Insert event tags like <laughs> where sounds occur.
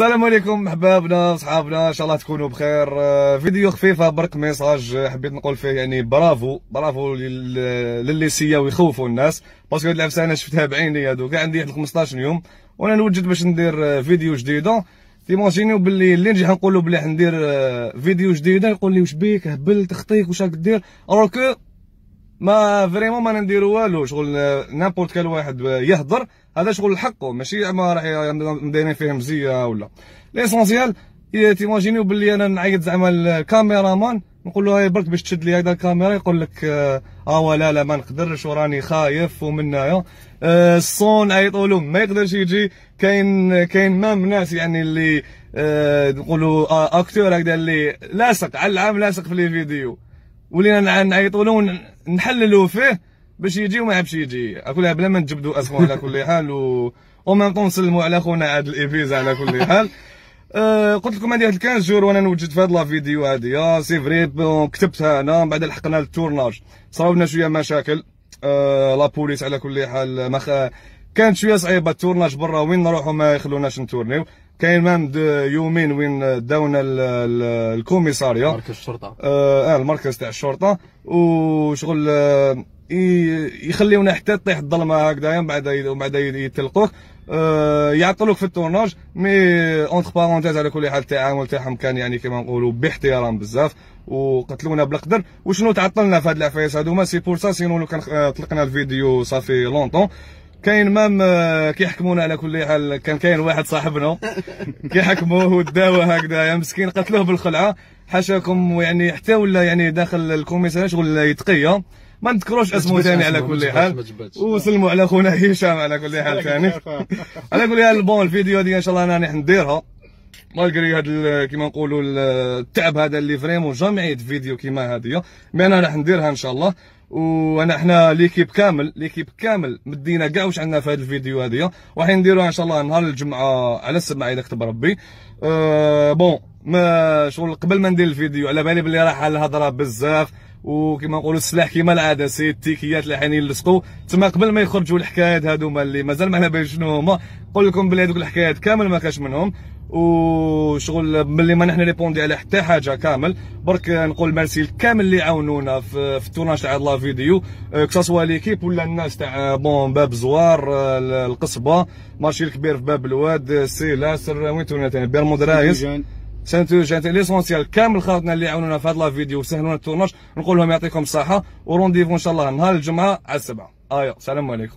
السلام عليكم احبابنا وصحابنا ان شاء الله تكونوا بخير آه، فيديو خفيفه آه، برك ميساج آه، حبيت نقول فيه يعني برافو برافو للي سياو يخوفوا الناس باسكو هاد العفسه انا شفتها بعيني هادو كاع عندي 15 يوم وانا نوجد باش ندير فيديو جديده تيماجينيو باللي اللي نجي حنقولوا بلي ندير فيديو جديده يقول لي واش بيك هبلت خطيك واش راك دير الوغ ما فريمون ما نديرو والو شغل نابورت كل واحد يهضر هذا شغل حقه ماشي ما راح مدايرين فيه مزيه ولا ليسونسيال إيه، تيماجينيو باللي انا نعيط زعما الكاميرامان نقول له هاي برك باش تشد لي هذا الكاميرا يقول لك آه،, اه لا لا ما نقدرش وراني خايف ومن آه الصون عيطوا له ما يقدرش يجي كاين كاين مام ناس يعني اللي آه نقولوا آه اكتور هكذا اللي لاصق على العام لاصق في لي فيديو ولينا نعيطوا له نحللوا فيه باش يجي وما عادش يجي اكلها بلا ما نجبدوا اسمو على كل حال و ومن طون نسلموا على خونا عاد ايفيز على كل حال <laughs> أه قلت لكم هذه 15 جور وانا نوجد في هذا لا فيديو هذه سي فري كتبتها انا من بعد لحقنا للتورناج صراو لنا شويه مشاكل أه لا بوليس على كل حال مخ... كانت شويه صعيبه التورناج برا وين نروحوا ما يخلوناش نتورنيو كاين مام يومين وين داونا الكوميساريه مركز الشرطه آه،, اه المركز تاع الشرطه وشغل آه، يخليونا حتى تطيح الظلمه هكذايا من بعد ومن بعد يتلقوك آه، يعطلوك في التورناج مي اونتر بارونتيز على كل حال التعامل تاعهم كان يعني كما نقولوا باحترام بزاف وقتلونا بالقدر وشنو تعطلنا في هاد العفايس هادوما سي بور سا سينو لو كان طلقنا الفيديو صافي لونطون كاين مام آه، كيحكمونا على كل حال كان كاين واحد صاحبنا <laughs> كيحكموه وداوه هكذا يا مسكين قتلوه بالخلعه حاشاكم يعني حتى ولا يعني داخل الكوميسار شغل يتقيا ما نذكروش اسمه ثاني على كل حال وسلموا على خونا هشام على كل حال <laughs> ثاني على كل حال بون الفيديو هذه ان شاء الله انا راني نديرها مالغري هذا كيما نقولوا التعب هذا اللي فريمون جامعية فيديو كيما هذه مي انا راح نديرها ان شاء الله وانا حنا ليكيب كامل ليكيب كامل مدينا كاع واش عندنا في هذا الفيديو هذيا راح نديروها ان شاء الله نهار الجمعه على السبعه اذا كتب ربي أه بون ما شغل قبل ما ندير الفيديو على بالي بلي راح الهضره بزاف وكما نقولوا السلاح كما العاده سي التيكيات اللي حنين يلصقوا تما قبل ما يخرجوا الحكايات هذوما اللي مازال ما حنا بالي شنو هما نقول لكم بلي هذوك الحكايات كامل ما كاش منهم وشغل ملي ما نحن ريبوندي على حتى حاجه كامل برك نقول ميرسي الكامل اللي عاونونا في, في التوناج تاع لا فيديو آه، كساسوا ليكيب ولا الناس تاع بون باب زوار آه، القصبه مارشي الكبير في باب الواد آه، سي سر وين تونا ثاني بيرمود رايس سانت جانت ليسونسيال كامل خاطرنا اللي عاونونا في هذا لا فيديو وسهلونا التوناج نقول لهم يعطيكم الصحه ورونديفو ان شاء الله نهار الجمعه على السبعه ايوا السلام عليكم